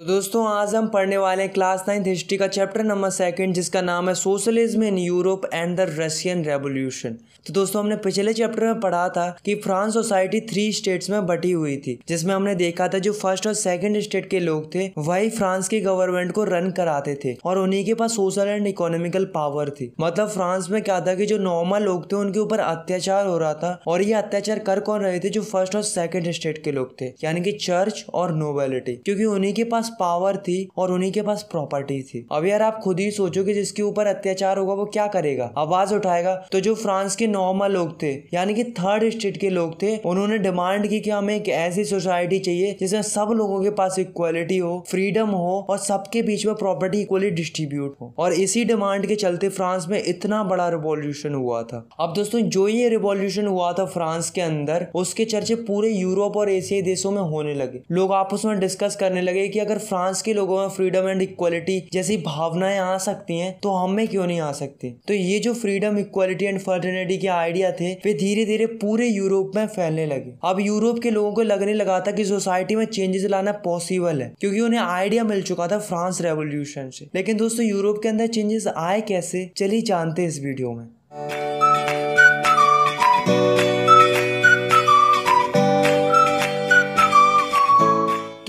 तो दोस्तों आज हम पढ़ने वाले हैं क्लास नाइन्थ हिस्ट्री का चैप्टर नंबर सेकंड जिसका नाम है socialism in Europe and the Russian revolution तो दोस्तों हमने पिछले चैप्टर में पढ़ा था कि फ्रांस सोसाइटी थ्री स्टेट्स में बटी हुई थी जिसमें हमने देखा था जो फर्स्ट और सेकंड स्टेट के लोग थे वही फ्रांस की गवर्नमेंट को रन कराते थे और उन्हीं के पास सोशल एंड इकोनॉमिकल पावर थी मतलब फ्रांस में क्या था कि जो नॉर्मल लोग थे उनके ऊपर अत्याचार हो रहा था और ये अत्याचार कर कौन रहे थे जो फर्स्ट और सेकेंड स्टेट के लोग थे यानी कि चर्च और नोबेलिटी क्योंकि उन्हीं के पास पास पावर थी और उन्हीं के पास प्रॉपर्टी थी अब यार आप खुद ही सोचो कि जिसके ऊपर अत्याचार होगा वो क्या करेगा आवाज उठाएगा तो जो फ्रांस के नॉर्मल लोग थे यानी कि थर्ड स्टेट के लोग थे उन्होंने डिमांड की कि हमें एक ऐसी सोसाइटी चाहिए जिसमें सब लोगों के पास इक्वालिटी हो फ्रीडम हो और सबके बीच में प्रॉपर्टी इक्वली डिस्ट्रीब्यूट हो और इसी डिमांड के चलते फ्रांस में इतना बड़ा रिवॉल्यूशन हुआ था अब दोस्तों जो ये रिवॉल्यूशन हुआ था फ्रांस के अंदर उसके चर्चे पूरे यूरोप और एशियाई देशों में होने लगे लोग आपस में डिस्कस करने लगे कि अगर फ्रांस के लोगों में फ्रीडम एंड इक्वालिटी जैसी भावनाएं आ सकती हैं तो हम में क्यों नहीं आ सकती तो ये जो फ्रीडम इक्वालिटी एंड फर्टर्निटी के आइडिया थे वे धीरे धीरे पूरे यूरोप में फैलने लगे अब यूरोप के लोगों को लगने लगा था कि सोसाइटी में चेंजेस लाना पॉसिबल है क्योंकि उन्हें आइडिया मिल चुका था फ्रांस रेवोल्यूशन से लेकिन दोस्तों यूरोप के अंदर चेंजेस आए कैसे चलिए जानते इस वीडियो में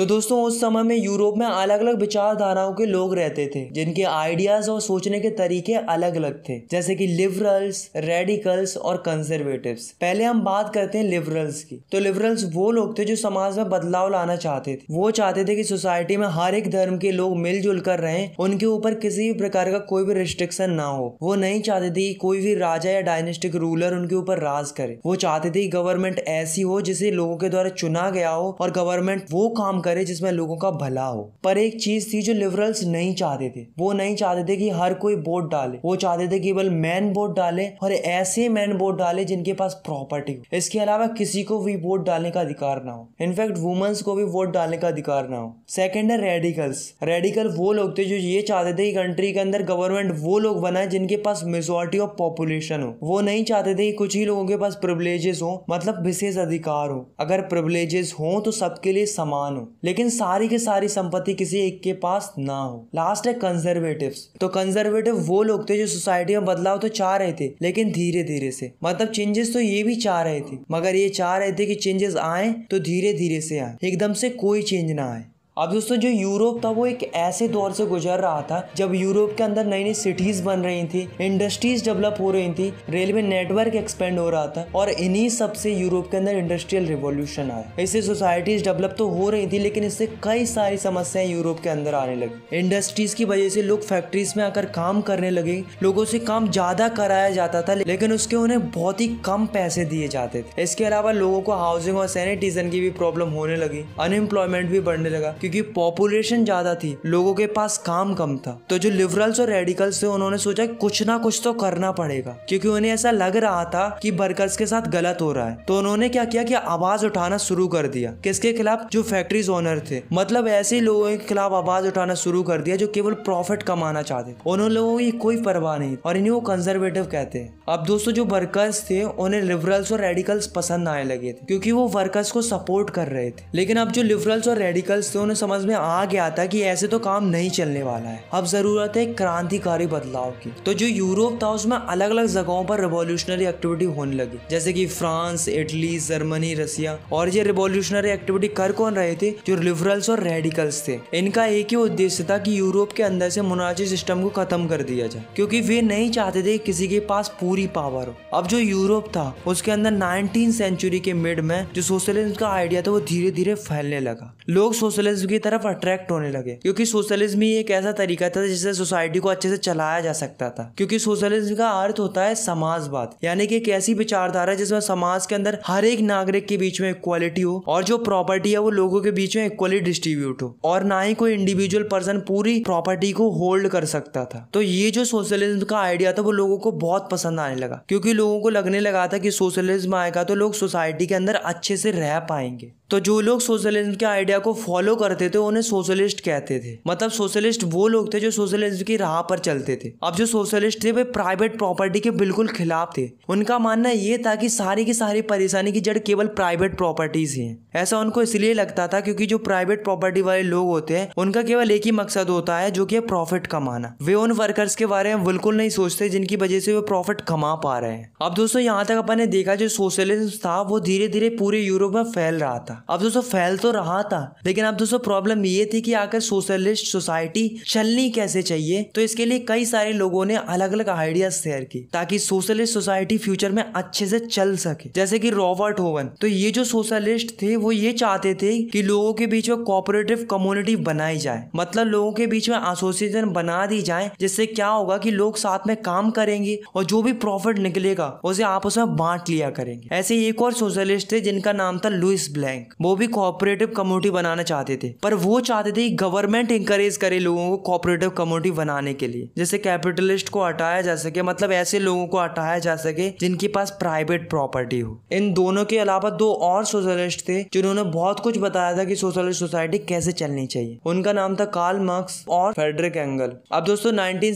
तो दोस्तों उस समय में यूरोप में अलग अलग विचारधाराओं के लोग रहते थे जिनके आइडियाज और सोचने के तरीके अलग अलग थे जैसे कि लिबरल्स रेडिकल्स और कंजर्वेटिव पहले हम बात करते हैं लिबरल्स की तो लिबरल्स वो लोग थे जो समाज में बदलाव लाना चाहते थे वो चाहते थे कि सोसाइटी में हर एक धर्म के लोग मिलजुल कर रहे उनके ऊपर किसी भी प्रकार का कोई भी रिस्ट्रिक्शन ना हो वो नहीं चाहते थे कि कोई भी राजा या डायनेस्टिक रूलर उनके ऊपर राज करे वो चाहते थे कि गवर्नमेंट ऐसी हो जिसे लोगों के द्वारा चुना गया हो और गवर्नमेंट वो काम कर करे जिसमें लोगों का भला हो पर एक चीज थी जो लिबरल्स नहीं चाहते थे वो नहीं चाहते थे कि हर कोई वोट डाले वो चाहते थे केवल मैन वोट डाले और ऐसे मैन वोट डाले जिनके पास प्रॉपर्टी हो इसके अलावा किसी को भी वोट डालने का अधिकार ना हो इनफैक्ट वुमेन्स को भी वोट डालने का अधिकार ना हो सेकेंड है रेडिकल्स रेडिकल वो लोग थे जो ये चाहते थे कि कंट्री के अंदर गवर्नमेंट वो लोग बनाए जिनके पास मेजोरिटी ऑफ पॉपुलेशन हो वो नहीं चाहते थे कि कुछ ही लोगों के पास प्रिवलेजेस हो मतलब विशेष अधिकार हो अगर प्रिवलेजेस हो तो सबके लिए समान हो लेकिन सारी की सारी संपत्ति किसी एक के पास ना हो लास्ट है कंजर्वेटिव तो कंजर्वेटिव वो लोग थे जो सोसाइटी में बदलाव तो चाह रहे थे लेकिन धीरे धीरे से मतलब चेंजेस तो ये भी चाह रहे थे मगर ये चाह रहे थे कि चेंजेस आए तो धीरे धीरे से आए एकदम से कोई चेंज ना आए अब दोस्तों जो यूरोप था वो एक ऐसे दौर से गुजर रहा था जब यूरोप के अंदर नई नई सिटीज बन रही थी इंडस्ट्रीज डेवलप हो रही थी रेलवे नेटवर्क एक्सपेंड हो रहा था और इन्हीं सबसे यूरोप के अंदर इंडस्ट्रियल रिवोल्यूशन आया इससे सोसाइटीज डेवलप तो हो रही थी लेकिन इससे कई सारी समस्याएं यूरोप के अंदर आने लगी इंडस्ट्रीज की वजह से लोग फैक्ट्रीज में आकर काम करने लगे लोगों से काम ज्यादा कराया जाता था लेकिन उसके उन्हें बहुत ही कम पैसे दिए जाते थे इसके अलावा लोगों को हाउसिंग और सैनिटाइजेशन की भी प्रॉब्लम होने लगी अनएम्प्लॉयमेंट भी बढ़ने लगा क्योंकि पॉपुलेशन ज़्यादा थी लोगों के पास काम कम था तो जो लिबरल्स और रेडिकल्स थे उन्होंने सोचा कुछ ना कुछ तो करना पड़ेगा क्योंकि उन्हें ऐसा लग रहा था कि वर्कर्स के साथ गलत हो रहा है तो उन्होंने क्या किया कि आवाज उठाना शुरू कर दिया किसके खिलाफ जो फैक्ट्रीज ओनर थे मतलब ऐसे लोगों के खिलाफ आवाज उठाना शुरू कर दिया जो केवल प्रॉफिट कमाना चाहते उन्होंने लोगों की कोई परवाह नहीं और इन्हें वो कंजर्वेटिव कहते हैं अब दोस्तों जो वर्कर्स थे उन्हें लिबरल्स और रेडिकल्स पसंद आने लगे थे क्योंकि वो वर्कर्स को सपोर्ट कर रहे थे लेकिन अब जो लिबरल्स और रेडिकल्स थे उन्हें समझ में आ गया था कि ऐसे तो काम नहीं चलने वाला है अब जरूरत है क्रांतिकारी बदलाव की तो जो यूरोप था उसमें अलग अलग जगहों पर रिवोल्यूशनरी एक्टिविटी होने लगी जैसे कि फ्रांस इटली जर्मनी रसिया और ये रिवोल्यूशनरी एक्टिविटी कर कौन रहे थे जो लिबरल्स और रेडिकल्स थे इनका एक ही उद्देश्य था कि यूरोप के अंदर से मुनाजी सिस्टम को खत्म कर दिया जाए क्योंकि वे नहीं चाहते थे किसी के पास पूरी पावर हो अब जो यूरोप था उसके अंदर नाइनटीन सेंचुरी के मिड में जो सोशलिज्म का आइडिया था वो धीरे धीरे फैलने लगा लोग सोशलिज्म की तरफ अट्रैक्ट होने लगे क्योंकि सोशलिज्म ही एक ऐसा तरीका था जिससे सोसाइटी को अच्छे से चलाया जा सकता था क्योंकि सोशलिज्म का अर्थ होता है समाजवाद यानी कि एक ऐसी विचारधारा जिसमें समाज के अंदर हर एक नागरिक के बीच में इक्वालिटी हो और जो प्रॉपर्टी है वो लोगों के बीच में इक्वली डिस्ट्रीब्यूट हो और ना ही कोई इंडिविजुअल पर्सन पूरी प्रॉपर्टी को होल्ड कर सकता था तो ये जो सोशलिज्म का आइडिया था वो लोगों को बहुत पसंद आने लगा क्योंकि लोगों को लगने लगा था कि सोशलिज्म आएगा तो लोग सोसाइटी के अंदर अच्छे से रह पाएंगे तो जो लोग सोशलिज्म के आइडिया को फॉलो करते थे उन्हें सोशलिस्ट कहते थे मतलब सोशलिस्ट वो लोग थे जो सोशलिज्म की राह पर चलते थे अब जो सोशलिस्ट थे वे प्राइवेट प्रॉपर्टी के बिल्कुल खिलाफ थे उनका मानना ये था कि सारी की सारी परेशानी की जड़ केवल प्राइवेट प्रॉपर्टीज ही है ऐसा उनको इसलिए लगता था क्योंकि जो प्राइवेट प्रॉपर्टी वाले लोग होते हैं उनका केवल एक ही मकसद होता है जो कि है प्रॉफिट कमाना वे उन वर्कर्स के बारे में बिल्कुल नहीं सोचते जिनकी वजह से वे प्रॉफिट कमा पा रहे हैं अब दोस्तों यहाँ तक अपन ने देखा जो सोशलिज्म था वो धीरे धीरे पूरे यूरोप में फैल रहा था अब दोस्तों फैल तो रहा था लेकिन अब दोस्तों प्रॉब्लम ये थी कि आकर सोशलिस्ट सोसाइटी चलनी कैसे चाहिए तो इसके लिए कई सारे लोगों ने अलग अलग आइडियाज शेयर की ताकि सोशलिस्ट सोसाइटी फ्यूचर में अच्छे से चल सके जैसे कि रॉबर्ट होवन तो ये जो सोशलिस्ट थे वो ये चाहते थे कि लोगों के बीच में कोऑपरेटिव कम्युनिटी बनाई जाए मतलब लोगों के बीच में एसोसिएशन बना दी जाए जिससे क्या होगा कि लोग साथ में काम करेंगे और जो भी प्रॉफिट निकलेगा उसे आपस में बांट लिया करेंगे ऐसे एक और सोशलिस्ट थे जिनका नाम था लुइस ब्लैंक वो भी कोऑपरेटिव कम्युनिटी बनाना चाहते थे पर वो चाहते थे गवर्नमेंट इंकरेज करे लोगों को कोऑपरेटिव कम्युनिटी बनाने के लिए जैसे कैपिटलिस्ट को हटाया जा सके मतलब ऐसे लोगों को हटाया जा सके जिनके पास प्राइवेट प्रॉपर्टी हो इन दोनों के अलावा दो और सोशलिस्ट थे जिन्होंने बहुत कुछ बताया था कि सोशलिस्ट सोसाइटी कैसे चलनी चाहिए उनका नाम था कार्ल मार्क्स और फेडरिक एंगल अब दोस्तों नाइनटीन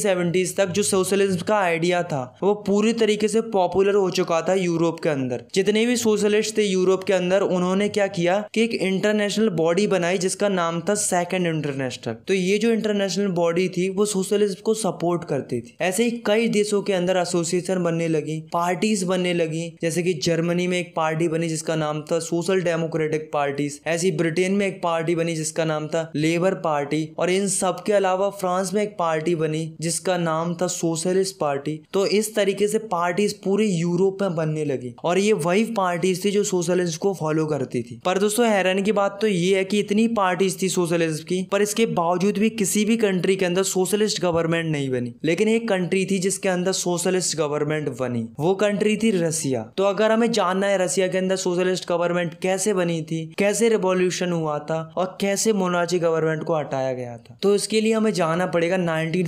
तक जो सोशलिज्म का आइडिया था वो पूरी तरीके से पॉपुलर हो चुका था यूरोप के अंदर जितने भी सोशलिस्ट थे यूरोप के अंदर उन्होंने क्या किया कि एक इंटरनेशनल बॉडी बनाई जिसका नाम था सेकेंड इंटरनेशनल तो ये जो इंटरनेशनल बॉडी थी वो सोशलिज्म को सपोर्ट करती थी ऐसे ही कई देशों के अंदर एसोसिएशन बनने लगी पार्टीज बनने लगी जैसे कि जर्मनी में एक पार्टी बनी जिसका नाम था सोशल डेमोक्रेटिक पार्टी ऐसी ब्रिटेन में एक पार्टी बनी जिसका नाम था लेबर पार्टी और इन सब के अलावा फ्रांस में एक पार्टी बनी जिसका नाम था सोशलिस्ट पार्टी तो इस तरीके से पार्टीज पूरे यूरोप में बनने लगी और ये वही पार्टीज थी जो सोशलिस्ट को फॉलो करती थी पर दोस्तों हैरानी की बात तो ये है कि इतनी पार्टीज थी सोशलिज्म की पर इसके बावजूद भी किसी भी कंट्री के अंदर सोशलिस्ट गवर्नमेंट नहीं बनी लेकिन एक कंट्री थी जिसके अंदर सोशलिस्ट गवर्नमेंट बनी वो कंट्री थी रसिया तो अगर हमें जानना है रसिया के अंदर सोशलिस्ट गवर्नमेंट कैसे बनी थी कैसे रिवोल्यूशन हुआ था और कैसे मोनाची गवर्नमेंट को हटाया गया था तो इसके लिए हमें जाना पड़ेगा नाइनटीन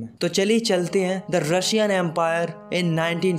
में तो चलिए चलते हैं the Russian empire in nineteen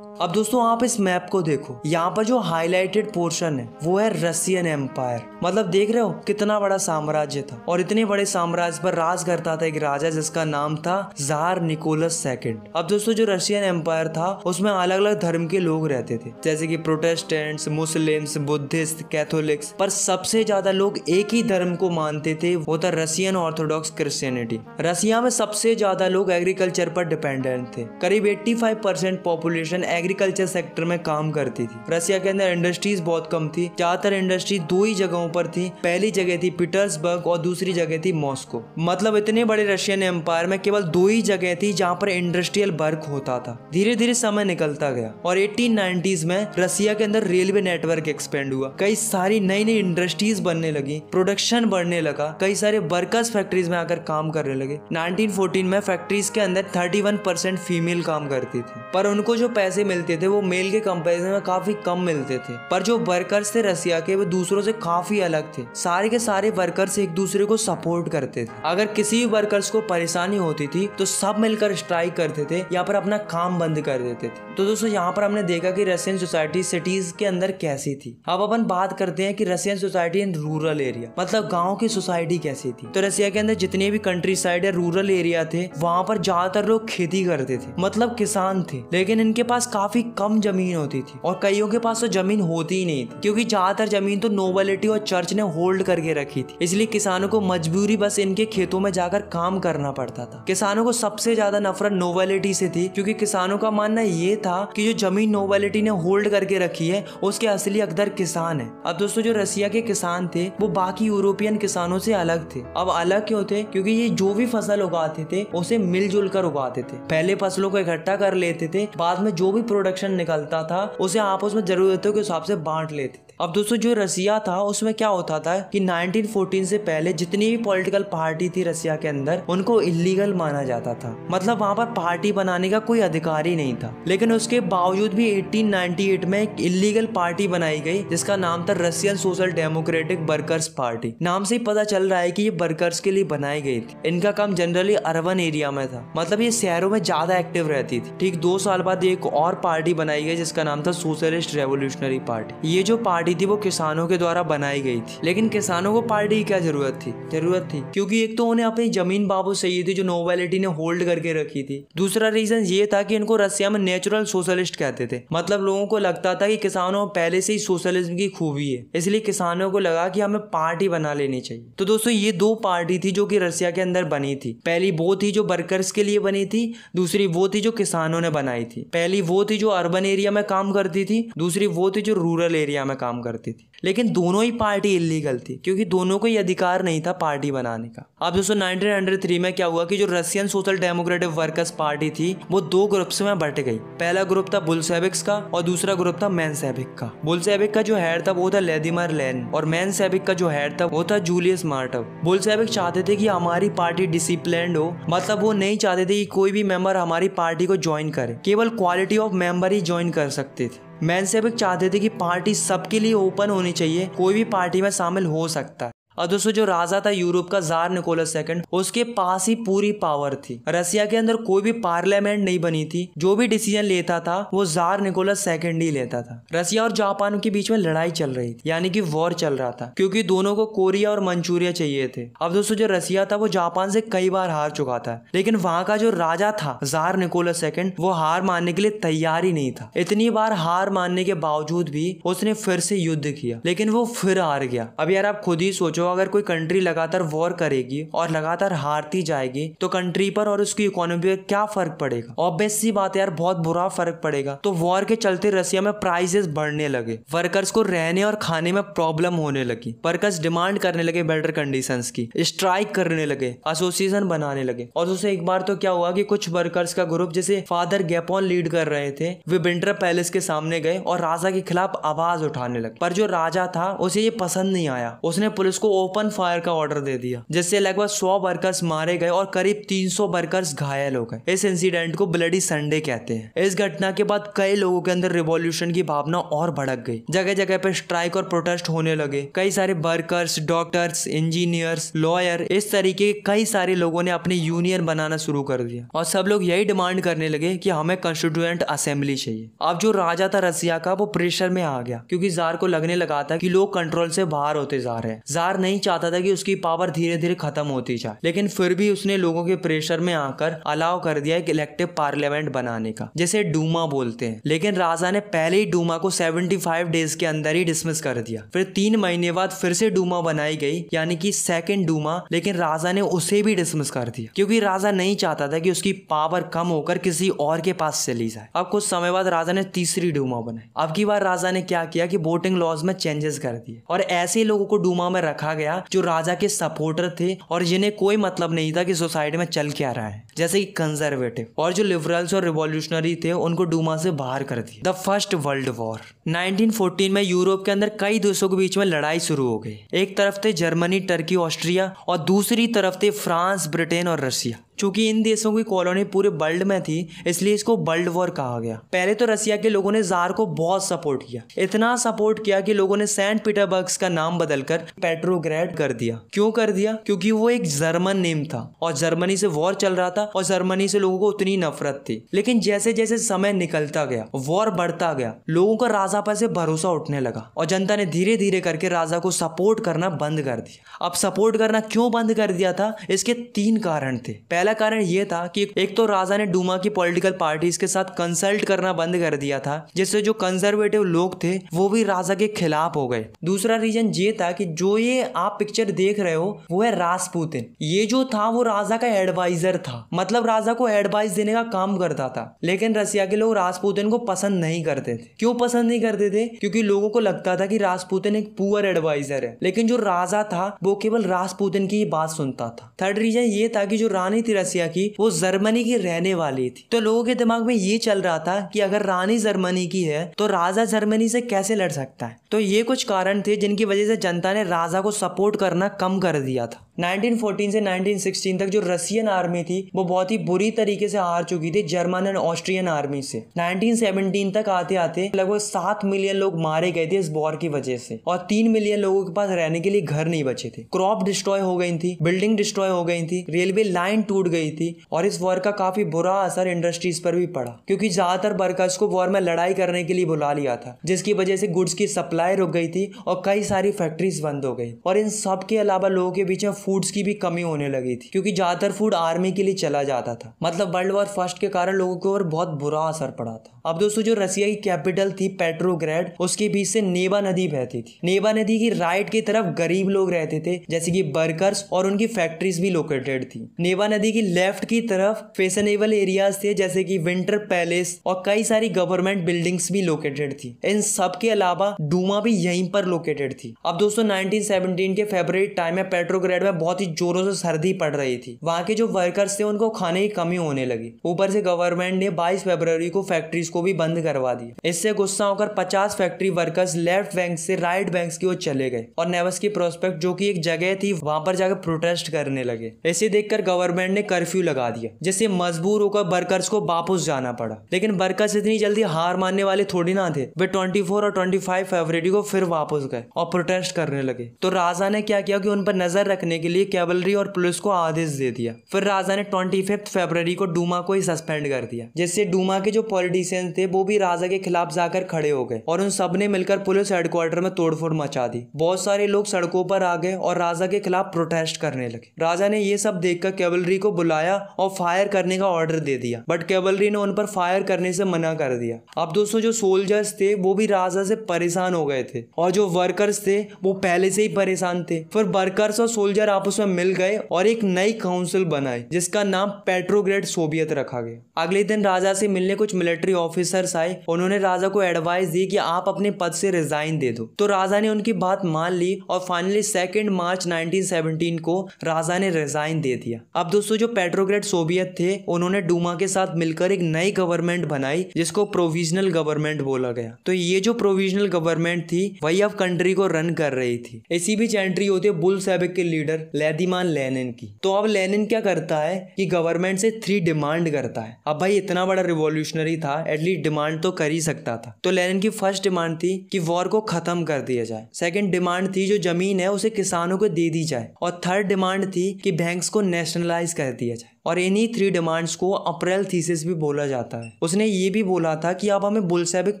अब दोस्तों आप इस मैप को देखो यहाँ पर जो हाईलाइटेड पोर्शन है वो है रसियन एम्पायर मतलब देख रहे हो कितना बड़ा साम्राज्य था और इतने बड़े साम्राज्य पर राज करता था एक राजा जिसका नाम था जार निकोलस सेकंड अब दोस्तों जो रशियन एम्पायर था उसमें अलग अलग धर्म के लोग रहते थे जैसे की प्रोटेस्टेंट्स मुस्लिम्स बुद्धिस्ट कैथोलिक्स पर सबसे ज्यादा लोग एक ही धर्म को मानते थे वो था रशियन ऑर्थोडॉक्स क्रिस्टियनिटी रशिया में सबसे ज्यादा लोग एग्रीकल्चर पर डिपेंडेंट थे करीब five percent population agriculture sector में काम करती थी रशिया के अंदर इंडस्ट्रीज बहुत कम थी ज्यादातर इंडस्ट्री दो ही जगहों पर थी पहली जगह थी पीटर्सबर्ग और दूसरी जगह थी मॉस्को मतलब इतने बड़े रशियन एम्पायर में केवल दो ही जगह थी जहाँ पर इंडस्ट्रियल वर्क होता था धीरे धीरे समय निकलता गया और एटीन में रसिया के अंदर रेलवे नेटवर्क एक्सपेंड हुआ कई सारी नई नई इंडस्ट्रीज बनने लगी प्रोडक्शन बढ़ने लगा कई सारे वर्कर्स फैक्ट्रीज में आकर काम करने लगे 1914 में फैक्ट्रीज के अंदर 31 परसेंट फीमेल काम करती थी पर उनको जो पैसे मिलते थे वो मेल के कंपेरिजन में काफी कम मिलते थे पर जो वर्कर्स थे रसिया के वो दूसरों से काफी अलग थे सारे के सारे वर्कर्स एक दूसरे को सपोर्ट करते थे अगर किसी भी वर्कर्स को परेशानी होती थी तो सब मिलकर स्ट्राइक करते थे या पर अपना काम बंद कर देते थे तो दोस्तों यहाँ पर हमने देखा कि रशियन सोसाइटी सिटीज के अंदर कैसी थी अब अपन बात करते हैं कि Russian society in rural area मतलब गाँव की सोसाइटी कैसी थी तो रसिया के अंदर जितने भी कंट्री साइड या रूरल एरिया थे वहाँ पर ज्यादातर लोग खेती करते थे मतलब किसान थे लेकिन इनके पास काफी काफी कम जमीन होती थी और कईयों के पास तो जमीन होती ही नहीं थी क्योंकि ज्यादातर जमीन तो नोबलिटी और चर्च ने होल्ड करके रखी थी इसलिए किसानों को मजबूरी बस इनके खेतों में जाकर काम करना पड़ता था किसानों को सबसे ज्यादा नफरत नोबलिटी से थी क्योंकि किसानों का मानना ये था कि जो जमीन नोबलिटी ने होल्ड करके रखी है उसके असली अकदर किसान है अब दोस्तों जो रसिया के किसान थे वो बाकी यूरोपियन किसानों से अलग थे अब अलग क्यों थे क्योंकि ये जो भी फसल उगाते थे उसे मिलजुल कर उगाते थे पहले फसलों को इकट्ठा कर लेते थे बाद में जो भी प्रोडक्शन निकलता था उसे आप उसमें ज़रूरतों के हिसाब से बांट लेते अब दोस्तों जो रसिया था उसमें क्या होता था कि 1914 से पहले जितनी भी पॉलिटिकल पार्टी थी रसिया के अंदर उनको इलीगल माना जाता था मतलब वहां पर पार्टी बनाने का कोई अधिकार ही नहीं था लेकिन उसके बावजूद भी 1898 में एक इलीगल पार्टी बनाई गई जिसका नाम था Russian Social Democratic Workers Party नाम से ही पता चल रहा है की ये वर्कर्स के लिए बनाई गई थी इनका काम जनरली अर्बन एरिया में था मतलब ये शहरों में ज्यादा एक्टिव रहती थी ठीक दो साल बाद एक और पार्टी बनाई गई जिसका नाम था सोशलिस्ट रेवोल्यूशनरी पार्टी ये जो पार्टी पार्टी थी वो किसानों के द्वारा बनाई गई थी लेकिन किसानों को पार्टी की क्या जरूरत थी जरूरत थी क्योंकि एक तो उन्हें अपनी जमीन बाबू सही थी जो नोवेलिटी ने होल्ड करके रखी थी दूसरा रीजन ये था कि इनको रसिया में नेचुरल सोशलिस्ट कहते थे मतलब लोगों को लगता था कि किसानों में पहले से ही सोशलिज्म की खूबी है इसलिए किसानों को लगा कि हमें पार्टी बना लेनी चाहिए तो दोस्तों ये दो पार्टी थी जो कि रसिया के अंदर बनी थी पहली वो थी जो वर्कर्स के लिए बनी थी दूसरी वो थी जो किसानों ने बनाई थी पहली वो थी जो अर्बन एरिया में काम करती थी दूसरी वो थी जो रूरल एरिया में काम काम करती थी लेकिन दोनों ही पार्टी इलीगल थी क्योंकि दोनों को ही अधिकार नहीं था पार्टी बनाने का अब दोस्तों नाइनटीन में क्या हुआ कि जो Russian Social Democratic Workers Party थी वो दो ग्रुप्स में बट गई पहला ग्रुप था बुलसेविक्स का और दूसरा ग्रुप था मैनसेविक का बुलसेविक का जो हेड था वो था लेदिमर लेन और मैनसेविक का जो हेड था वो था जूलियस मार्टव बुलसेविक चाहते थे कि हमारी पार्टी डिसिप्लिन हो मतलब वो नहीं चाहते थे कि कोई भी मेंबर हमारी पार्टी को ज्वाइन करे केवल क्वालिटी ऑफ मेंबर ही ज्वाइन कर सकते थे मैन से चाहते थे कि पार्टी सबके लिए ओपन होनी चाहिए कोई भी पार्टी में शामिल हो सकता है और दोस्तों जो राजा था यूरोप का जार निकोलस सेकंड उसके पास ही पूरी पावर थी रसिया के अंदर कोई भी पार्लियामेंट नहीं बनी थी जो भी डिसीजन लेता था वो जार निकोलस सेकंड ही लेता था रसिया और जापान के बीच में लड़ाई चल रही थी यानी कि वॉर चल रहा था क्योंकि दोनों को कोरिया और मंचूरिया चाहिए थे अब दोस्तों जो रसिया था वो जापान से कई बार हार चुका था लेकिन वहां का जो राजा था जार निकोलस सेकंड वो हार मानने के लिए तैयार ही नहीं था इतनी बार हार मानने के बावजूद भी उसने फिर से युद्ध किया लेकिन वो फिर हार गया अब यार आप खुद ही सोचो अगर कोई कंट्री लगातार वॉर करेगी और लगातार हारती जाएगी तो कंट्री पर और उसकी इकोनॉमी पर क्या फर्क पड़ेगा ऑब्वियस सी बात है यार बहुत बुरा फर्क पड़ेगा तो वॉर के चलते रसिया में प्राइजेस बढ़ने लगे वर्कर्स को रहने और खाने में प्रॉब्लम होने लगी वर्कर्स डिमांड करने लगे बेटर कंडीशन की स्ट्राइक करने लगे एसोसिएशन बनाने लगे और उसे एक बार तो क्या हुआ कि कुछ वर्कर्स का ग्रुप जैसे फादर गैपोन लीड कर रहे थे वे विंटर पैलेस के सामने गए और राजा के खिलाफ आवाज उठाने लगे पर जो राजा था उसे ये पसंद नहीं आया उसने पुलिस को ओपन फायर का ऑर्डर दे दिया जिससे लगभग सौ वर्कर्स मारे गए और करीब सौ वर्कर्स घायल हो गए इस इंसिडेंट को ब्लडी संडे कहते हैं इस घटना के बाद कई लोगों के अंदर रिवोल्यूशन की भावना और भड़क गई जगह जगह पर स्ट्राइक और प्रोटेस्ट होने लगे कई सारे वर्कर्स डॉक्टर्स इंजीनियर्स लॉयर इस तरीके के कई सारे लोगों ने अपने यूनियन बनाना शुरू कर दिया और सब लोग यही डिमांड करने लगे कि हमें कॉन्स्टिट्यूएंट असेंबली चाहिए अब जो राजा था रसिया का वो प्रेशर में आ गया क्योंकि जार को लगने लगा था कि लोग कंट्रोल से बाहर होते जा रहे हैं जार नहीं चाहता था कि उसकी पावर धीरे धीरे खत्म होती जाए लेकिन फिर भी उसने लोगों के प्रेशर में आकर अलाव कर दिया एक इलेक्टिव पार्लियामेंट बनाने का जिसे डूमा बोलते हैं लेकिन राजा ने पहले ही डूमा को 75 डेज के अंदर ही डिसमिस कर दिया फिर तीन महीने बाद फिर से डूमा बनाई गई यानी कि सेकेंड डूमा लेकिन राजा ने उसे भी डिसमिस कर दिया क्योंकि राजा नहीं चाहता था कि उसकी पावर कम होकर किसी और के पास चली जाए अब कुछ समय बाद राजा ने तीसरी डूमा बनाई अब की बार राजा ने क्या किया कि वोटिंग लॉज में चेंजेस कर दिए और ऐसे लोगों को डूमा में रखा मारा गया जो राजा के सपोर्टर थे और जिन्हें कोई मतलब नहीं था कि सोसाइटी में चल क्या रहा है जैसे कि कंजर्वेटिव और जो लिबरल्स और रिवॉल्यूशनरी थे उनको डूमा से बाहर कर दिया द फर्स्ट वर्ल्ड वॉर 1914 में यूरोप के अंदर कई देशों के बीच में लड़ाई शुरू हो गई एक तरफ थे जर्मनी टर्की ऑस्ट्रिया और दूसरी तरफ थे फ्रांस ब्रिटेन और रशिया चूंकि इन देशों की कॉलोनी पूरे वर्ल्ड में थी इसलिए इसको वर्ल्ड वॉर कहा गया पहले तो रसिया के लोगों ने जार को बहुत सपोर्ट किया इतना सपोर्ट किया कि लोगों ने सेंट पीटरबर्ग का नाम बदलकर पेट्रोग्रेड कर दिया क्यों कर दिया क्योंकि वो एक जर्मन नेम था और जर्मनी से वॉर चल रहा था था और जर्मनी से लोगों को उतनी नफरत थी लेकिन जैसे जैसे समय निकलता गया वॉर बढ़ता गया लोगों का राजा पर से भरोसा उठने लगा और जनता ने धीरे धीरे करके राजा को सपोर्ट करना बंद कर दिया अब सपोर्ट करना क्यों बंद कर दिया था इसके तीन कारण थे पहला कारण यह था कि एक तो राजा ने डूमा की पॉलिटिकल पार्टीज के साथ कंसल्ट करना बंद कर दिया था जिससे जो कंजर्वेटिव लोग थे वो भी राजा के खिलाफ हो गए दूसरा रीजन ये था कि जो ये आप पिक्चर देख रहे हो वो है राजपूतिन ये जो था वो राजा का एडवाइजर था मतलब राजा को एडवाइस देने का काम करता था लेकिन रसिया के लोग राजपूतन को पसंद नहीं करते थे क्यों पसंद नहीं करते थे क्योंकि लोगों को लगता था कि राजपूतन एक पुअर एडवाइजर है लेकिन जो राजा था वो केवल राजपूतन की बात सुनता था थर्ड रीजन ये था कि जो रानी थी रसिया की वो जर्मनी की रहने वाली थी तो लोगों के दिमाग में ये चल रहा था कि अगर रानी जर्मनी की है तो राजा जर्मनी से कैसे लड़ सकता है तो ये कुछ कारण थे जिनकी वजह से जनता ने राजा को सपोर्ट करना कम कर दिया था 1914 से 1916 तक जो रसियन आर्मी थी वो बहुत ही बुरी तरीके से हार चुकी थी जर्मन एंड ऑस्ट्रियन आर्मी से 1917 तक आते आते लगभग सात मिलियन लोग मारे गए थे इस वॉर की वजह से और तीन मिलियन लोगों के पास रहने के लिए घर नहीं बचे थे क्रॉप डिस्ट्रॉय हो गई थी बिल्डिंग डिस्ट्रॉय हो गई थी रेलवे लाइन टूट गई थी और इस वॉर का काफी बुरा असर इंडस्ट्रीज पर भी पड़ा क्योंकि ज्यादातर वर्कर्स को वॉर में लड़ाई करने के लिए बुला लिया था जिसकी वजह से गुड्स की सप्लाई रुक गई थी और कई सारी फैक्ट्रीज बंद हो गई और इन सब के अलावा लोगों के बीच में फूड्स की भी कमी होने लगी थी क्योंकि ज़्यादातर फूड आर्मी के लिए चला जाता था मतलब वर्ल्ड वॉर फर्स्ट के कारण लोगों के ऊपर बहुत बुरा असर पड़ा था अब दोस्तों जो रसिया की कैपिटल थी पेट्रोग्रेड उसके बीच से नेवा नदी बहती थी नेवा नदी की राइट की तरफ गरीब लोग रहते थे जैसे कि बर्कर्स और उनकी फैक्ट्रीज भी लोकेटेड थी नेवा नदी की लेफ्ट की तरफ फैशनेबल एरियाज थे जैसे कि विंटर पैलेस और कई सारी गवर्नमेंट बिल्डिंग्स भी लोकेटेड थी इन सब के अलावा डूमा भी यहीं पर लोकेटेड थी अब दोस्तों 1917 के फेबर टाइम में पेट्रोग्रेड में में बहुत ही जोरों से सर्दी पड़ रही थी वहाँ के जो वर्कर्स थे उनको खाने की कमी होने लगी ऊपर से गवर्नमेंट ने बाईस फरवरी को फैक्ट्रीज को भी बंद करवा दी इससे गुस्सा होकर पचास फैक्ट्री वर्कर्स लेफ्ट बैंक से राइट बैंक की ओर चले गए और नेवस की प्रोस्पेक्ट जो की एक जगह थी वहाँ पर जाकर प्रोटेस्ट करने लगे इसे देखकर गवर्नमेंट ने कर्फ्यू लगा दिया जिससे मजबूर होकर वर्कर्स को वापस जाना पड़ा लेकिन वर्कर्स इतनी जल्दी हार मानने वाले थोड़ी ना थे वे 24 और 25 फरवरी को फिर वापस गए और प्रोटेस्ट करने लगे तो राजा ने क्या किया कि उन पर नजर रखने के लिए कैवलरी और पुलिस को आदेश दे दिया फिर राजा ने ट्वेंटी फिफ्थ को डूमा को ही सस्पेंड कर दिया जिससे डूमा के जो पॉलिटिशियंस थे वो भी राजा के खिलाफ जाकर खड़े हो गए और उन सब ने मिलकर पुलिस हेडक्वार्टर में तोड़फोड़ मचा दी बहुत सारे लोग सड़कों पर आ गए और राजा के खिलाफ प्रोटेस्ट करने लगे राजा ने ये सब देखकर कैवलरी को बुलाया और फायर करने का ऑर्डर दे दिया बट कैवलरी ने उन पर फायर करने से मना कर दिया अब दोस्तों जो सोल्जर्स थे वो भी राजा से परेशान हो गए थे और जो वर्कर्स थे वो पहले से ही परेशान थे फिर वर्कर्स और सोल्जर आपस में मिल गए और एक नई काउंसिल बनाई जिसका नाम पेट्रोग्रेड सोवियत रखा गया अगले दिन राजा से मिलने कुछ मिलिट्री ऑफिसर्स आए उन्होंने राजा को एडवाइस दी कि आप अपने पद से रिजाइन दे दो तो राजा ने उनकी बात मान ली और फाइनली सेकेंड मार्च नाइनटीन को राजा ने रिजाइन दे दिया अब दोस्तों जो पेट्रोग्रेड सोवियत थे उन्होंने डूमा के साथ मिलकर एक नई गवर्नमेंट बनाई जिसको प्रोविजनल गवर्नमेंट बोला गया तो ये जो प्रोविजनल गवर्नमेंट थी वही अब कंट्री को रन कर रही थी इसी बीच एंट्री होती है बुल सैबिक के लीडर लेदीमान लेनिन की तो अब लेनिन क्या करता है कि गवर्नमेंट से थ्री डिमांड करता है अब भाई इतना बड़ा रिवोल्यूशनरी था एटलीस्ट डिमांड तो कर ही सकता था तो लेनिन की फर्स्ट डिमांड थी कि वॉर को खत्म कर दिया जाए सेकेंड डिमांड थी जो जमीन है उसे किसानों को दे दी जाए और थर्ड डिमांड थी कि बैंक्स को नेशनलाइज कर दिया जाए और इन्हीं थ्री डिमांड्स को अप्रैल थीसिस भी बोला जाता है उसने ये भी बोला था कि अब हमें बुलसेबिक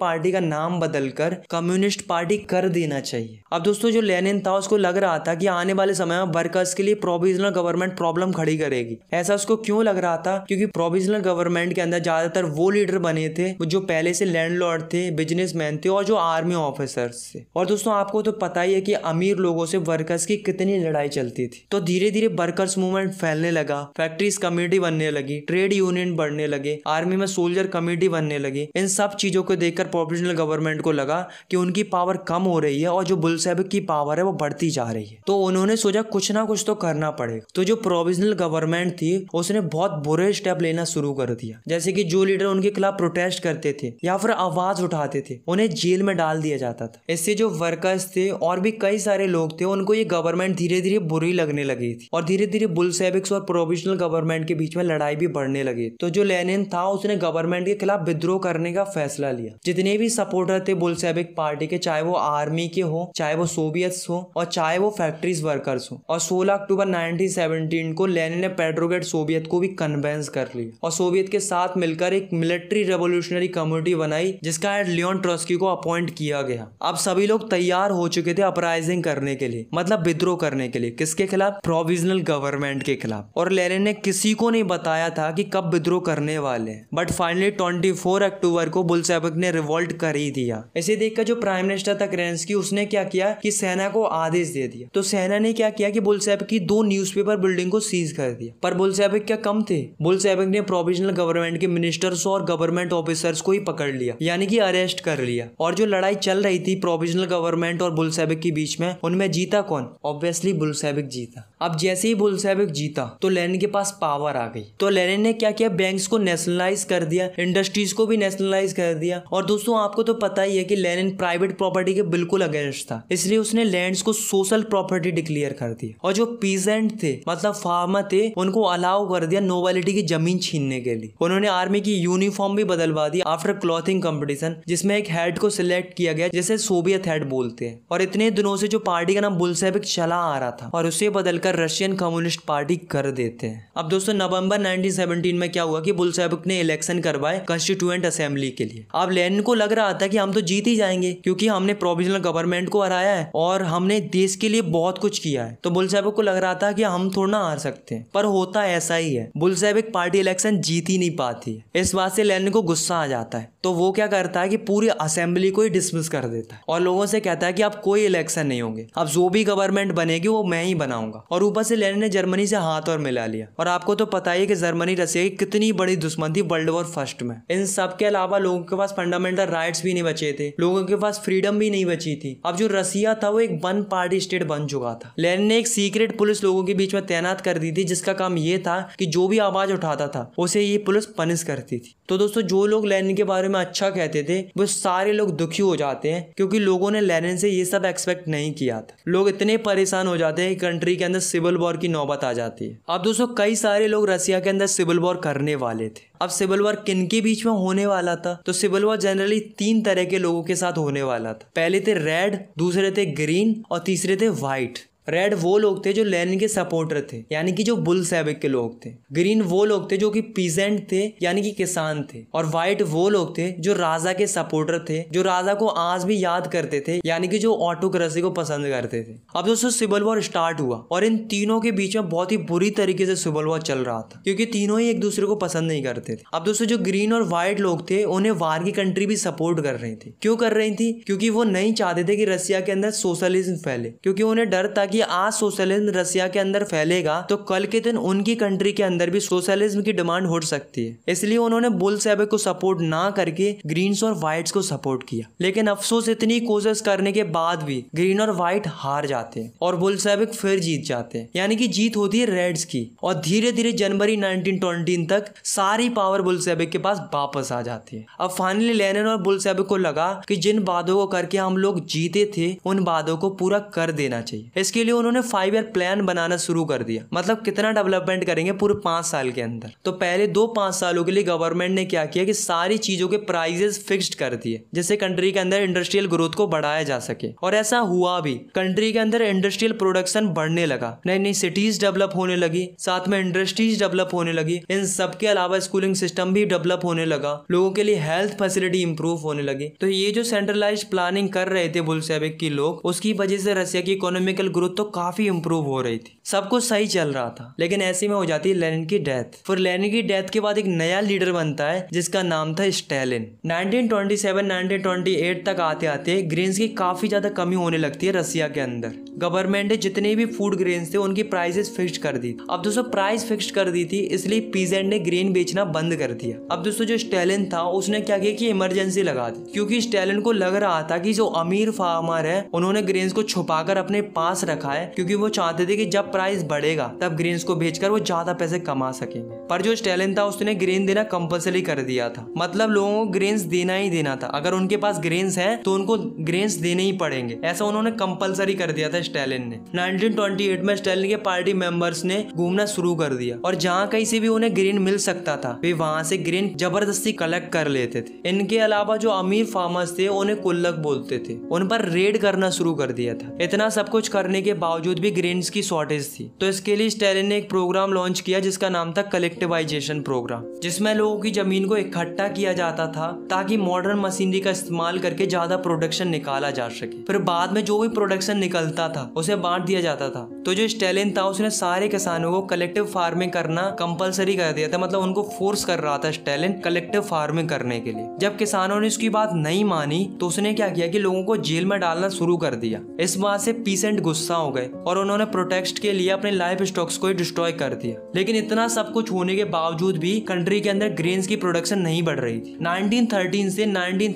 पार्टी का नाम बदलकर कम्युनिस्ट पार्टी कर देना चाहिए अब दोस्तों जो लेनिन था उसको लग रहा था कि आने वाले समय में वर्कर्स के लिए प्रोविजनल गवर्नमेंट प्रॉब्लम खड़ी करेगी ऐसा उसको क्यों लग रहा था क्योंकि प्रोविजनल गवर्नमेंट के अंदर ज्यादातर वो लीडर बने थे जो पहले से लैंडलॉर्ड थे बिजनेस थे और जो आर्मी ऑफिसर्स थे और दोस्तों आपको तो पता ही है कि अमीर लोगों से वर्कर्स की कितनी लड़ाई चलती थी तो धीरे धीरे वर्कर्स मूवमेंट फैलने लगा फैक्ट्रीज कमेटी बनने लगी ट्रेड यूनियन बढ़ने लगे आर्मी में सोल्जर कमेटी बनने लगी इन सब चीजों को देखकर प्रोविजनल गवर्नमेंट को लगा कि उनकी पावर कम हो रही है और जो बुलसेबिक की पावर है वो बढ़ती जा रही है तो उन्होंने सोचा कुछ ना कुछ तो करना पड़ेगा तो जो प्रोविजनल गवर्नमेंट थी उसने बहुत बुरे स्टेप लेना शुरू कर दिया जैसे कि जो लीडर उनके खिलाफ प्रोटेस्ट करते थे या फिर आवाज उठाते थे उन्हें जेल में डाल दिया जाता था इससे जो वर्कर्स थे और भी कई सारे लोग थे उनको ये गवर्नमेंट धीरे धीरे बुरी लगने लगी थी और धीरे धीरे बुलसेबिक्स और प्रोविजनल गवर्नमेंट गवर्नमेंट के बीच में लड़ाई भी बढ़ने लगी तो जो लेनिन था उसने गवर्नमेंट के खिलाफ विद्रोह करने का फैसला लिया जितने भी सपोर्टर थे बोल्सेविक पार्टी के चाहे वो आर्मी के हो चाहे वो सोवियत हो और चाहे वो फैक्ट्रीज वर्कर्स हो और सोलह अक्टूबर नाइनटीन को लेनिन ने पेट्रोगेट सोवियत को भी कन्वेंस कर लिया और सोवियत के साथ मिलकर एक मिलिट्री रेवोल्यूशनरी कम्युनिटी बनाई जिसका हेड लियोन ट्रस्की को अपॉइंट किया गया अब सभी लोग तैयार हो चुके थे अपराइजिंग करने के लिए मतलब विद्रोह करने के लिए किसके खिलाफ प्रोविजनल गवर्नमेंट के खिलाफ और लेनिन ने किसी किसी को नहीं बताया था कि कब विद्रोह करने वाले बट फाइनली 24 अक्टूबर को बुल सैबक ने रिवोल्ट कर ही दिया इसे देखकर जो प्राइम मिनिस्टर था करेंसकी उसने क्या किया कि सेना को आदेश दे दिया तो सेना ने क्या किया कि बुल सैबक की दो न्यूज बिल्डिंग को सीज कर दिया पर बुल सैबक क्या कम थे बुल सैबक ने प्रोविजनल गवर्नमेंट के मिनिस्टर्स और गवर्नमेंट ऑफिसर्स को ही पकड़ लिया यानी कि अरेस्ट कर लिया और जो लड़ाई चल रही थी प्रोविजनल गवर्नमेंट और बुल सैबक के बीच में उनमें जीता कौन ऑब्वियसली बुल बुलसेबिक जीता अब जैसे ही बुल बुलसेबिक जीता तो लेनिन के पास पावर पावर आ गई तो लेनिन ने क्या किया बैंक्स को नेशनलाइज कर दिया इंडस्ट्रीज को भी नेशनलाइज कर दिया और दोस्तों आपको तो पता ही है कि लेनिन प्राइवेट प्रॉपर्टी के बिल्कुल अगेंस्ट था इसलिए उसने लैंड्स को सोशल प्रॉपर्टी डिक्लेयर कर दिया और जो पीजेंट थे मतलब फार्मर थे उनको अलाउ कर दिया नोवेलिटी की जमीन छीनने के लिए उन्होंने आर्मी की यूनिफॉर्म भी बदलवा दी आफ्टर क्लॉथिंग कॉम्पिटिशन जिसमें एक हेड को सिलेक्ट किया गया जिसे सोवियत हेड बोलते हैं और इतने दिनों से जो पार्टी का नाम बुलसेबिक चला आ रहा था और उसे बदलकर रशियन कम्युनिस्ट पार्टी कर देते हैं अब दोस्तों दोस्तों नवंबर 1917 में क्या हुआ कि बुल साहब ने इलेक्शन करवाए कॉन्स्टिट्यूएंट असेंबली के लिए अब लेन को लग रहा था कि हम तो जीत ही जाएंगे क्योंकि हमने प्रोविजनल गवर्नमेंट को हराया है और हमने देश के लिए बहुत कुछ किया है तो बुल साहब को लग रहा था कि हम थोड़ा ना हार सकते हैं पर होता ऐसा ही है बुल साहब पार्टी इलेक्शन जीत ही नहीं पाती इस बात से लेन को गुस्सा आ जाता है तो वो क्या करता है कि पूरी असेंबली को ही डिसमिस कर देता है और लोगों से कहता है कि अब कोई इलेक्शन नहीं होंगे अब जो भी गवर्नमेंट बनेगी वो मैं ही बनाऊंगा और ऊपर से लेनिन ने जर्मनी से हाथ और मिला लिया और आपको तो पता ही है कि जर्मनी रसिया की कितनी बड़ी दुश्मन थी वर्ल्ड वॉर फर्स्ट में इन सब के अलावा लोगों के पास फंडामेंटल राइट्स भी नहीं बचे थे लोगों के पास फ्रीडम भी नहीं बची थी अब जो रसिया था वो एक वन पार्टी स्टेट बन चुका था लेनिन ने एक सीक्रेट पुलिस लोगों के बीच में तैनात कर दी थी जिसका काम ये था कि जो भी आवाज उठाता था उसे ये पुलिस पनिश करती थी तो दोस्तों जो लोग लेनिन के बारे में अच्छा कहते थे वो सारे लोग दुखी हो जाते हैं क्योंकि लोगों ने लेनिन से ये सब एक्सपेक्ट नहीं किया था लोग इतने परेशान हो जाते हैं कि कंट्री के अंदर सिविल वॉर की नौबत आ जाती है अब दोस्तों कई सारे लोग रसिया के अंदर सिविल वॉर करने वाले थे अब सिविल वॉर किन के बीच में होने वाला था तो सिविल वॉर जनरली तीन तरह के लोगों के साथ होने वाला था पहले थे रेड दूसरे थे ग्रीन और तीसरे थे व्हाइट रेड वो लोग थे जो लेनिन के सपोर्टर थे यानी कि जो बुल सैबिक के लोग थे ग्रीन वो लोग थे जो कि पीजेंट थे यानी कि किसान थे और व्हाइट वो लोग थे जो राजा के सपोर्टर थे जो राजा को आज भी याद करते थे यानी कि जो ऑटोक्रेसी को पसंद करते थे अब दोस्तों सिविल वॉर स्टार्ट हुआ और इन तीनों के बीच में बहुत ही बुरी तरीके से सिविल वॉर चल रहा था क्योंकि तीनों ही एक दूसरे को पसंद नहीं करते थे अब दोस्तों जो ग्रीन और व्हाइट लोग थे उन्हें वार की कंट्री भी सपोर्ट कर रही थी क्यों कर रही थी क्योंकि वो नहीं चाहते थे कि रसिया के अंदर सोशलिज्म फैले क्योंकि उन्हें डर था कि ये आज सोशलिज्म रशिया के अंदर फैलेगा तो कल के दिन उनकी कंट्री के अंदर भी सोशलिज्म की डिमांड हो सकती है इसलिए उन्होंने बुल सेबे को सपोर्ट ना करके ग्रीन्स और व्हाइट्स को सपोर्ट किया लेकिन अफसोस इतनी कोशिश करने के बाद भी ग्रीन और व्हाइट हार जाते हैं और बुल सेबिक फिर जीत जाते हैं यानी कि जीत होती है रेड्स की और धीरे धीरे जनवरी नाइनटीन तक सारी पावर बुल सैबिक के पास वापस आ जाती है अब फाइनली लेनिन और बुल सैबिक को लगा कि जिन बातों को करके हम लोग जीते थे उन बातों को पूरा कर देना चाहिए इसके उसके लिए उन्होंने फाइव ईयर प्लान बनाना शुरू कर दिया मतलब कितना डेवलपमेंट करेंगे पूरे पांच साल के अंदर तो पहले दो पांच सालों के लिए गवर्नमेंट ने क्या किया कि सारी चीज़ों के प्राइजेस फिक्स्ड कर दिए जिससे कंट्री के अंदर इंडस्ट्रियल ग्रोथ को बढ़ाया जा सके और ऐसा हुआ भी कंट्री के अंदर इंडस्ट्रियल प्रोडक्शन बढ़ने लगा नई नई सिटीज डेवलप होने लगी साथ में इंडस्ट्रीज डेवलप होने लगी इन सब के अलावा स्कूलिंग सिस्टम भी डेवलप होने लगा लोगों के लिए हेल्थ फैसिलिटी इंप्रूव होने लगी तो ये जो सेंट्रलाइज प्लानिंग कर रहे थे बुलसेबिक की लोग उसकी वजह से रशिया की इकोनॉमिकल ग्रोथ ग्रोथ तो काफी इम्प्रूव हो रही थी सब कुछ सही चल रहा था लेकिन ऐसे में हो जाती है लेनिन की डेथ फिर लेनिन की डेथ के बाद एक नया लीडर बनता है जिसका नाम था स्टेलिन 1927 1928 तक आते आते ग्रीन्स की काफी ज्यादा कमी होने लगती है रसिया के अंदर गवर्नमेंट ने जितने भी फूड ग्रेन थे उनकी प्राइसेस फिक्स कर दी अब दोस्तों प्राइस फिक्स कर दी थी इसलिए पीजेंट ने ग्रेन बेचना बंद कर दिया अब दोस्तों जो स्टेलिन था उसने क्या किया कि इमरजेंसी लगा दी क्योंकि स्टेलिन को लग रहा था कि जो अमीर फार्मर है उन्होंने ग्रेन्स को छुपाकर अपने पास रखा है क्योंकि वो चाहते थे कि जब प्राइस बढ़ेगा तब ग्रेन को बेचकर वो ज्यादा पैसे कमा सकेंगे पर जो स्टेलिन था उसने ग्रेन देना कंपलसरी कर दिया था मतलब लोगों को ग्रेन देना ही देना था अगर उनके पास ग्रेन है तो उनको ग्रेन्स देने ही पड़ेंगे ऐसा उन्होंने कम्पल्सरी कर दिया था स्टेलिन ने 1928 में स्टेलिन के पार्टी मेंबर्स ने घूमना शुरू कर दिया और जहाँ कहीं से भी उन्हें ग्रीन मिल सकता था वे वहाँ से ग्रीन जबरदस्ती कलेक्ट कर लेते थे इनके अलावा जो अमीर फार्मर्स थे उन्हें कुल्लक बोलते थे उन पर रेड करना शुरू कर दिया था इतना सब कुछ करने के बावजूद भी ग्रीन की शॉर्टेज थी तो इसके लिए स्टेलिन ने एक प्रोग्राम लॉन्च किया जिसका नाम था कलेक्टिवाइजेशन प्रोग्राम जिसमें लोगों की जमीन को इकट्ठा किया जाता था ताकि मॉडर्न मशीनरी का इस्तेमाल करके ज्यादा प्रोडक्शन निकाला जा सके फिर बाद में जो भी प्रोडक्शन निकलता जाता था उसे बांट दिया जाता था तो जो स्टेलिन था उसने सारे किसानों को कलेक्टिव फार्मिंग करना कंपलसरी कर दिया था मतलब उनको फोर्स कर रहा था स्टेलिन कलेक्टिव फार्मिंग करने के लिए जब किसानों ने उसकी बात नहीं मानी तो उसने क्या किया कि लोगों को जेल में डालना शुरू कर दिया इस बात से पीसेंट गुस्सा हो गए और उन्होंने प्रोटेक्ट के लिए अपने लाइफ स्टॉक्स को डिस्ट्रॉय कर दिया लेकिन इतना सब कुछ होने के बावजूद भी कंट्री के अंदर ग्रेन की प्रोडक्शन नहीं बढ़ रही थी नाइनटीन से नाइनटीन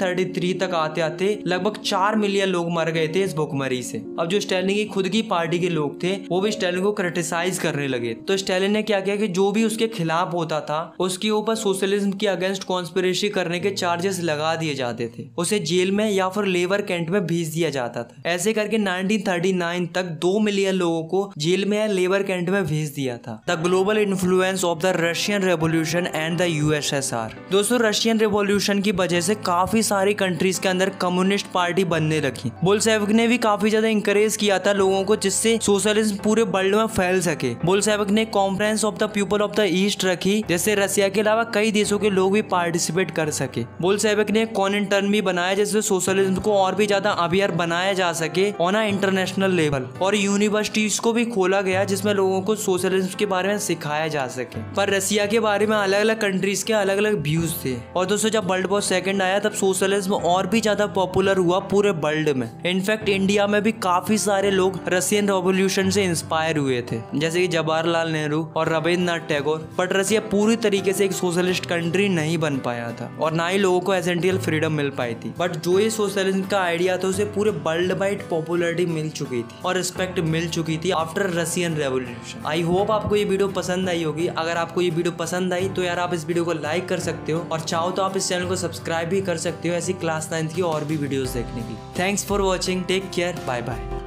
तक आते आते लगभग चार मिलियन लोग मर गए थे इस भुखमरी से अब जो स्टेलिन स्टैलिन की खुद की पार्टी के लोग थे वो भी स्टैलिन को क्रिटिसाइज करने लगे तो स्टैलिन ने क्या किया कि जो भी उसके खिलाफ होता था उसके ऊपर सोशलिज्म के अगेंस्ट कॉन्स्पिरेसी करने के चार्जेस लगा दिए जाते थे उसे जेल में या फिर लेबर कैंट में भेज दिया जाता था ऐसे करके नाइनटीन तक दो मिलियन लोगों को जेल में या लेबर कैंट में भेज दिया था the global influence of the Russian revolution and the USSR दोस्तों रशियन रेवोल्यूशन की वजह से काफी सारी कंट्रीज के अंदर कम्युनिस्ट पार्टी बनने लगी बोलसेविक ने भी काफी ज्यादा इंकरेज किया आता लोगों को जिससे सोशलिज्म पूरे वर्ल्ड में फैल सके बोल साहब ने conference of the people of the east रखी जिससे रसिया के अलावा कई देशों के लोग भी पार्टिसिपेट कर सके बोल साहब ने कॉन टर्न भी बनाया जिससे सोशलिज्म को और भी ज्यादा अवेयर बनाया जा सके ऑन इंटरनेशनल लेवल और यूनिवर्सिटीज को भी खोला गया जिसमे लोगों को सोशलिज्म के बारे में सिखाया जा सके पर रसिया के बारे में अलग अलग कंट्रीज के अलग अलग व्यूज थे और दोस्तों जब वर्ल्ड वॉर सेकंड आया तब सोशलिज्म और भी ज्यादा पॉपुलर हुआ पूरे वर्ल्ड में इनफैक्ट इंडिया में भी काफी सारे सारे लोग रशियन रेवोल्यूशन से इंस्पायर हुए थे जैसे कि जवाहरलाल नेहरू और रविन्द्रनाथ टैगोर बट रसिया पूरी तरीके से एक सोशलिस्ट कंट्री नहीं बन पाया था और ना ही लोगों को एसेंटियल फ्रीडम मिल पाई थी बट जो ये सोशलिस्ट का आइडिया था उसे पूरे वर्ल्ड वाइड पॉपुलरिटी मिल चुकी थी और रिस्पेक्ट मिल चुकी थी after Russian revolution I hope आपको ये वीडियो पसंद आई होगी अगर आपको ये वीडियो पसंद आई तो यार आप इस वीडियो को लाइक कर सकते हो और चाहो तो आप इस चैनल को सब्सक्राइब भी कर सकते हो ऐसी क्लास नाइन्थ की और भी वीडियोस देखने की thanks for watching take care bye bye